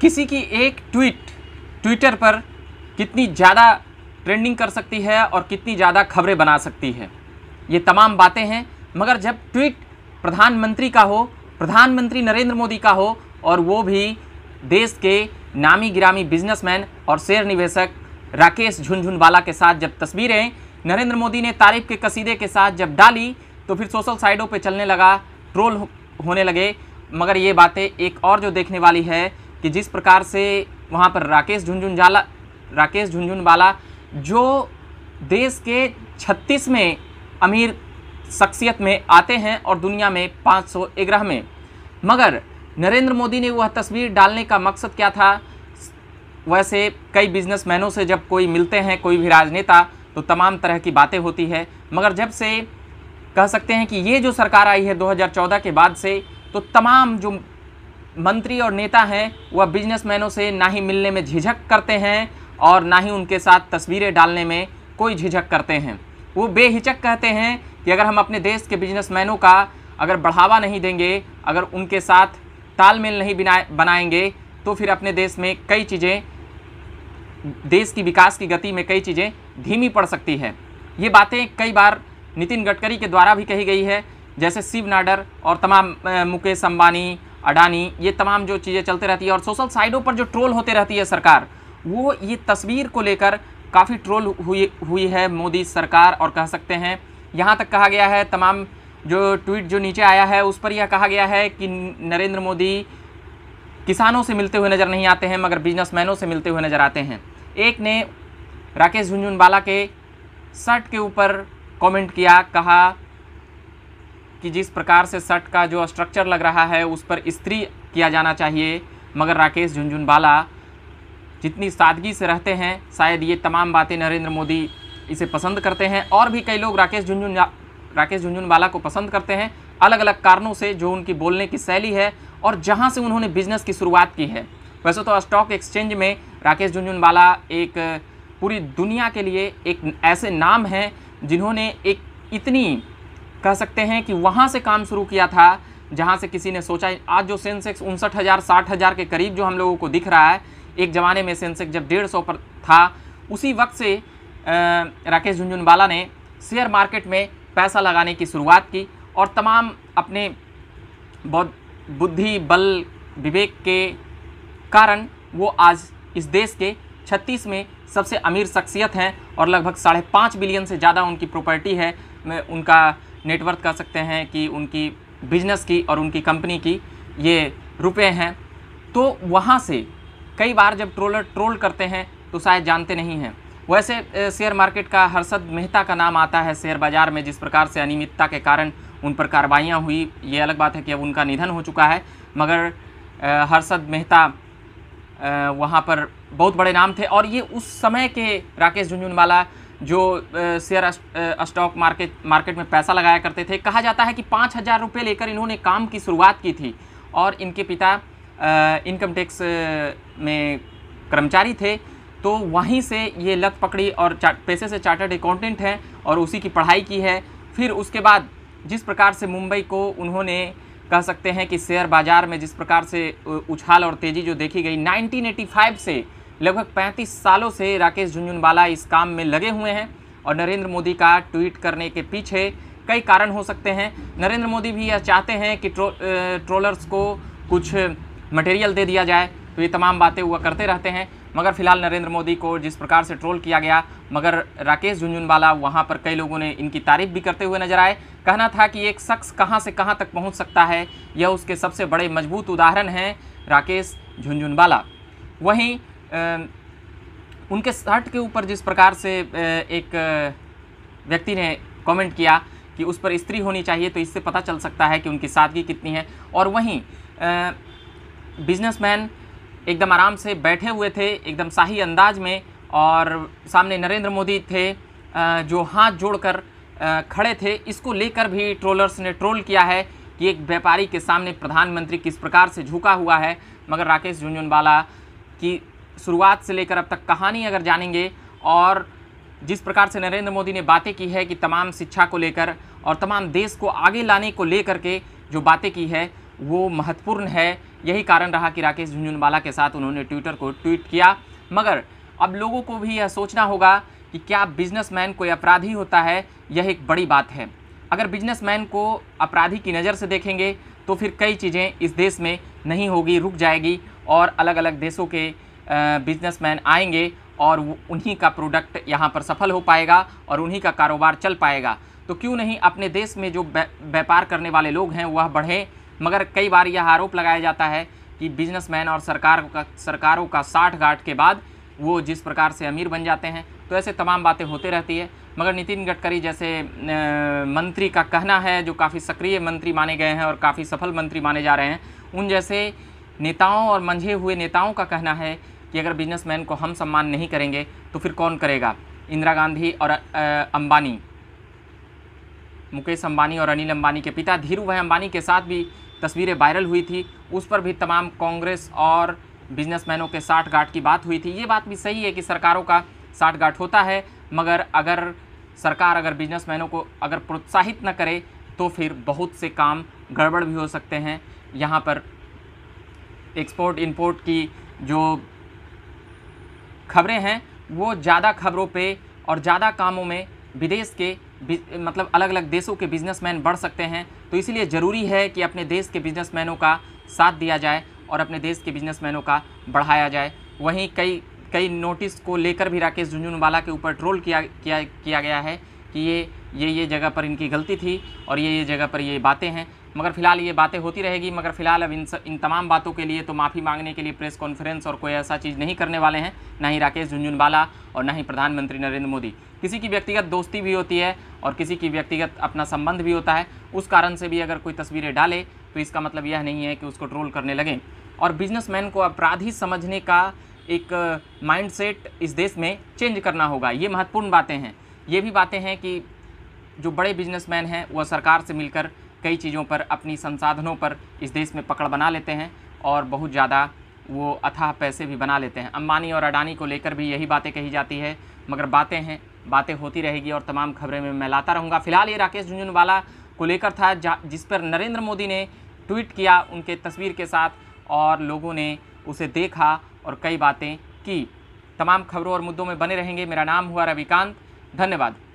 किसी की एक ट्वीट ट्विटर पर कितनी ज़्यादा ट्रेंडिंग कर सकती है और कितनी ज़्यादा खबरें बना सकती है ये तमाम बातें हैं मगर जब ट्वीट प्रधानमंत्री का हो प्रधानमंत्री नरेंद्र मोदी का हो और वो भी देश के नामी गिरामी बिजनेसमैन और शेयर निवेशक राकेश झुनझुनवाला के साथ जब तस्वीरें नरेंद्र मोदी ने तारीफ के कसीदे के साथ जब डाली तो फिर सोशल साइटों पे चलने लगा ट्रोल होने लगे मगर ये बातें एक और जो देखने वाली है कि जिस प्रकार से वहाँ पर राकेश झुंझुनझाला राकेश झुंझुनवाला जो देश के छत्तीस में अमीर शख्सियत में आते हैं और दुनिया में पाँच सौ ग्रह में मगर नरेंद्र मोदी ने वह तस्वीर डालने का मकसद क्या था वैसे कई बिजनेसमैनों से जब कोई मिलते हैं कोई भी राजनेता तो तमाम तरह की बातें होती है मगर जब से कह सकते हैं कि ये जो सरकार आई है 2014 के बाद से तो तमाम जो मंत्री और नेता हैं वह बिजनेसमैनों से ना ही मिलने में झिझक करते हैं और ना ही उनके साथ तस्वीरें डालने में कोई झिझक करते हैं वो बेहिचक कहते हैं कि अगर हम अपने देश के बिजनेसमैनों का अगर बढ़ावा नहीं देंगे अगर उनके साथ तालमेल नहीं बनाएंगे तो फिर अपने देश में कई चीज़ें देश की विकास की गति में कई चीज़ें धीमी पड़ सकती है ये बातें कई बार नितिन गडकरी के द्वारा भी कही गई है जैसे शिव नाडर और तमाम मुकेश अम्बानी अडानी ये तमाम जो चीज़ें चलते रहती है और सोशल साइडों पर जो ट्रोल होते रहती है सरकार वो ये तस्वीर को लेकर काफ़ी ट्रोल हुई हुई है मोदी सरकार और कह सकते हैं यहाँ तक कहा गया है तमाम जो ट्वीट जो नीचे आया है उस पर यह कहा गया है कि नरेंद्र मोदी किसानों से मिलते हुए नज़र नहीं आते हैं मगर बिजनेसमैनों से मिलते हुए नज़र आते हैं एक ने राकेश झुंझुनवाला के शर्ट के ऊपर कमेंट किया कहा कि जिस प्रकार से शर्ट का जो स्ट्रक्चर लग रहा है उस पर स्त्री किया जाना चाहिए मगर राकेश झुंझुनवाला जितनी सादगी से रहते हैं शायद ये तमाम बातें नरेंद्र मोदी इसे पसंद करते हैं और भी कई लोग राकेश झुंझुन राकेश झुंझुनवाला को पसंद करते हैं अलग अलग कारणों से जो उनकी बोलने की शैली है और जहाँ से उन्होंने बिजनेस की शुरुआत की है वैसे तो स्टॉक एक्सचेंज में राकेश झुंझुनवाला एक पूरी दुनिया के लिए एक ऐसे नाम हैं जिन्होंने एक इतनी कह सकते हैं कि वहाँ से काम शुरू किया था जहाँ से किसी ने सोचा आज जो सेंसेक्स उनसठ हज़ार साठ हज़ार के करीब जो हम लोगों को दिख रहा है एक ज़माने में सेंसेक्स जब डेढ़ सौ पर था उसी वक्त से राकेश झुंझुनवाला ने शेयर मार्केट में पैसा लगाने की शुरुआत की और तमाम अपने बहुत बुद्धि बल विवेक के कारण वो आज इस देश के छत्तीस में सबसे अमीर शख्सियत हैं और लगभग साढ़े पाँच बिलियन से ज़्यादा उनकी प्रॉपर्टी है उनका नेटवर्थ कह सकते हैं कि उनकी बिजनेस की और उनकी कंपनी की ये रुपए हैं तो वहाँ से कई बार जब ट्रोलर ट्रोल करते हैं तो शायद जानते नहीं हैं वैसे शेयर मार्केट का हर्षद मेहता का नाम आता है शेयर बाज़ार में जिस प्रकार से अनियमितता के कारण उन पर कार्रवाइयाँ हुई ये अलग बात है कि अब उनका निधन हो चुका है मगर हर्षद मेहता वहाँ पर बहुत बड़े नाम थे और ये उस समय के राकेश झुंझुनवाला जो शेयर स्टॉक मार्केट मार्केट में पैसा लगाया करते थे कहा जाता है कि पाँच हज़ार रुपये लेकर इन्होंने काम की शुरुआत की थी और इनके पिता इनकम टैक्स में कर्मचारी थे तो वहीं से ये लत पकड़ी और पैसे से चार्टर्ड अकाउंटेंट हैं और उसी की पढ़ाई की है फिर उसके बाद जिस प्रकार से मुंबई को उन्होंने कह सकते हैं कि शेयर बाज़ार में जिस प्रकार से उछाल और तेज़ी जो देखी गई 1985 से लगभग 35 सालों से राकेश झुंझुनवाला इस काम में लगे हुए हैं और नरेंद्र मोदी का ट्वीट करने के पीछे कई कारण हो सकते हैं नरेंद्र मोदी भी यह चाहते हैं कि ट्रो, ट्रोलर्स को कुछ मटेरियल दे दिया जाए तो ये तमाम बातें हुआ करते रहते हैं मगर फिलहाल नरेंद्र मोदी को जिस प्रकार से ट्रोल किया गया मगर राकेश झुंझुनवाला वहाँ पर कई लोगों ने इनकी तारीफ भी करते हुए नजर आए कहना था कि एक शख्स कहाँ से कहाँ तक पहुँच सकता है यह उसके सबसे बड़े मजबूत उदाहरण हैं राकेश झुंझुनवाला वहीं उनके शर्ट के ऊपर जिस प्रकार से एक व्यक्ति ने कमेंट किया कि उस पर स्त्री होनी चाहिए तो इससे पता चल सकता है कि उनकी सादगी कितनी है और वहीं बिजनेसमैन एकदम आराम से बैठे हुए थे एकदम शाही अंदाज में और सामने नरेंद्र मोदी थे जो हाथ जोड़कर खड़े थे इसको लेकर भी ट्रोलर्स ने ट्रोल किया है कि एक व्यापारी के सामने प्रधानमंत्री किस प्रकार से झुका हुआ है मगर राकेश झुंझुनवाला की शुरुआत से लेकर अब तक कहानी अगर जानेंगे और जिस प्रकार से नरेंद्र मोदी ने बातें की है कि तमाम शिक्षा को लेकर और तमाम देश को आगे लाने को लेकर के जो बातें की है वो महत्वपूर्ण है यही कारण रहा कि राकेश झुंझुनवाला के साथ उन्होंने ट्विटर को ट्वीट किया मगर अब लोगों को भी यह सोचना होगा कि क्या बिजनेसमैन कोई अपराधी होता है यह एक बड़ी बात है अगर बिजनेसमैन को अपराधी की नज़र से देखेंगे तो फिर कई चीज़ें इस देश में नहीं होगी रुक जाएगी और अलग अलग देशों के बिजनेसमैन आएंगे और उन्हीं का प्रोडक्ट यहाँ पर सफल हो पाएगा और उन्हीं का कारोबार चल पाएगा तो क्यों नहीं अपने देश में जो व्यापार करने वाले लोग हैं वह बढ़ें मगर कई बार यह आरोप लगाया जाता है कि बिजनेसमैन और सरकार का सरकारों का साठ गाठ के बाद वो जिस प्रकार से अमीर बन जाते हैं तो ऐसे तमाम बातें होते रहती है मगर नितिन गडकरी जैसे मंत्री का कहना है जो काफ़ी सक्रिय मंत्री माने गए हैं और काफ़ी सफल मंत्री माने जा रहे हैं उन जैसे नेताओं और मंझे हुए नेताओं का कहना है कि अगर बिजनेसमैन को हम सम्मान नहीं करेंगे तो फिर कौन करेगा इंदिरा गांधी और अंबानी मुकेश अंबानी और अनिल अंबानी के पिता धीरू भाई अंबानी के साथ भी तस्वीरें वायरल हुई थी उस पर भी तमाम कांग्रेस और बिजनेसमैनों के साठ गांठ की बात हुई थी ये बात भी सही है कि सरकारों का साठ गाठ होता है मगर अगर सरकार अगर बिजनेसमैनों को अगर प्रोत्साहित न करे तो फिर बहुत से काम गड़बड़ भी हो सकते हैं यहाँ पर एक्सपोर्ट इंपोर्ट की जो खबरें हैं वो ज़्यादा खबरों पे और ज़्यादा कामों में विदेश के मतलब अलग अलग देशों के बिजनेसमैन बढ़ सकते हैं तो इसलिए ज़रूरी है कि अपने देश के बिजनेसमैनों का साथ दिया जाए और अपने देश के बिजनेसमैनों का बढ़ाया जाए वहीं कई कई नोटिस को लेकर भी राकेश झुंझुनवाला के ऊपर ट्रोल किया किया किया गया है कि ये ये ये जगह पर इनकी गलती थी और ये ये जगह पर ये बातें हैं मगर फिलहाल ये बातें होती रहेगी मगर फिलहाल अब इन इन तमाम बातों के लिए तो माफ़ी मांगने के लिए प्रेस कॉन्फ्रेंस और कोई ऐसा चीज़ नहीं करने वाले हैं ना ही राकेश झुंझुनवाला और ना ही प्रधानमंत्री नरेंद्र मोदी किसी की व्यक्तिगत दोस्ती भी होती है और किसी की व्यक्तिगत अपना संबंध भी होता है उस कारण से भी अगर कोई तस्वीरें डाले तो इसका मतलब यह नहीं है कि उसको ट्रोल करने लगें और बिजनेसमैन को अपराधी समझने का एक माइंडसेट इस देश में चेंज करना होगा ये महत्वपूर्ण बातें हैं ये भी बातें हैं कि जो बड़े बिजनेसमैन हैं वह सरकार से मिलकर कई चीज़ों पर अपनी संसाधनों पर इस देश में पकड़ बना लेते हैं और बहुत ज़्यादा वो अथाह पैसे भी बना लेते हैं अम्बानी और अडानी को लेकर भी यही बातें कही जाती है मगर बातें हैं बातें होती रहेगी और तमाम खबरें में मैं लाता रहूँगा फिलहाल ये राकेश झुंझुनवाला को लेकर था जिस पर नरेंद्र मोदी ने ट्वीट किया उनके तस्वीर के साथ और लोगों ने उसे देखा और कई बातें की तमाम खबरों और मुद्दों में बने रहेंगे मेरा नाम हुआ रविकांत धन्यवाद